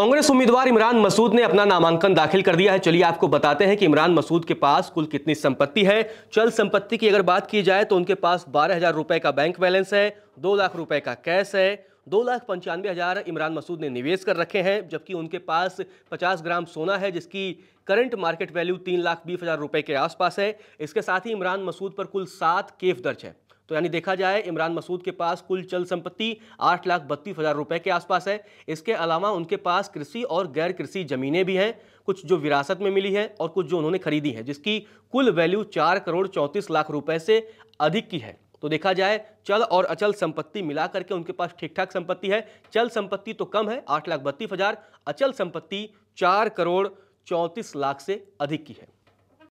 कांग्रेस उम्मीदवार इमरान मसूद ने अपना नामांकन दाखिल कर दिया है चलिए आपको बताते हैं कि इमरान मसूद के पास कुल कितनी संपत्ति है चल संपत्ति की अगर बात की जाए तो उनके पास बारह हजार रुपए का बैंक बैलेंस है दो लाख रुपए का कैश है दो लाख पंचानवे हज़ार इमरान मसूद ने निवेश कर रखे हैं जबकि उनके पास पचास ग्राम सोना है जिसकी करंट मार्केट वैल्यू तीन लाख बीस हज़ार रुपये के आसपास है इसके साथ ही इमरान मसूद पर कुल सात केफ दर्ज है तो यानी देखा जाए इमरान मसूद के पास कुल चल संपत्ति आठ लाख बत्तीस हज़ार रुपये के आसपास है इसके अलावा उनके पास कृषि और गैर कृषि ज़मीनें भी हैं कुछ जो विरासत में मिली है और कुछ जो उन्होंने खरीदी है जिसकी कुल वैल्यू चार करोड़ चौंतीस लाख रुपये से अधिक की है तो देखा जाए चल और अचल संपत्ति मिला करके उनके पास ठीक ठाक संपत्ति है चल संपत्ति तो कम है आठ लाख बत्तीस हज़ार अचल संपत्ति चार करोड़ चौंतीस लाख से अधिक की है